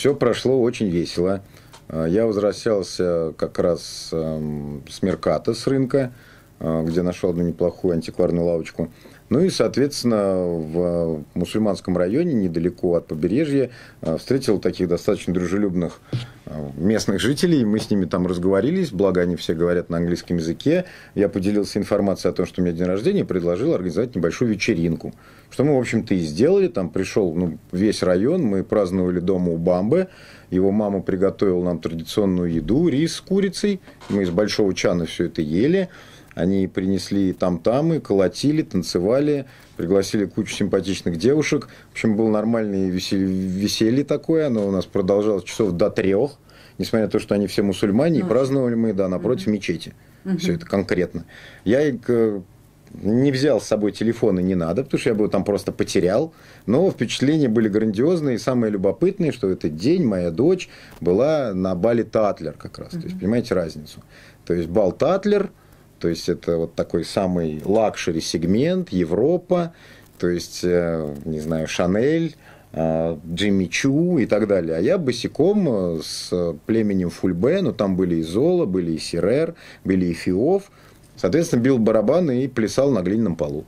Все прошло очень весело. А, я возвращался как раз эм, с Мерката, с рынка, а, где нашел одну неплохую антикварную лавочку. Ну и, соответственно, в э, мусульманском районе, недалеко от побережья, э, встретил таких достаточно дружелюбных Э, местных жителей, мы с ними там разговорились, благо они все говорят на английском языке. Я поделился информацией о том, что у меня день рождения, предложил организовать небольшую вечеринку. Что мы, в общем-то, и сделали. Там пришел ну, весь район, мы праздновали дома у Бамбы. Его мама приготовила нам традиционную еду, рис с курицей. Мы из большого чана все это ели. Они принесли там-тамы, колотили, танцевали, пригласили кучу симпатичных девушек. В общем, было нормальное веселье, веселье такое. Оно у нас продолжалось часов до трех, несмотря на то, что они все мусульмане, и ну, праздновали мы, да, напротив мечети. Все это конкретно. Я э, не взял с собой телефона, не надо, потому что я бы его там просто потерял. Но впечатления были грандиозные. И самое любопытное, что в этот день моя дочь была на бале Татлер как раз. Mm-hmm. То есть, понимаете разницу? То есть, бал Татлер – то есть это вот такой самый лакшери сегмент, Европа, то есть, э, не знаю, Шанель, э, Джимми Чу и так далее. А я босиком э, с племенем Фульбе, но ну, там были и Зола, были и Сирер, были и Фиов. Соответственно, бил барабаны и плясал на глиняном полу.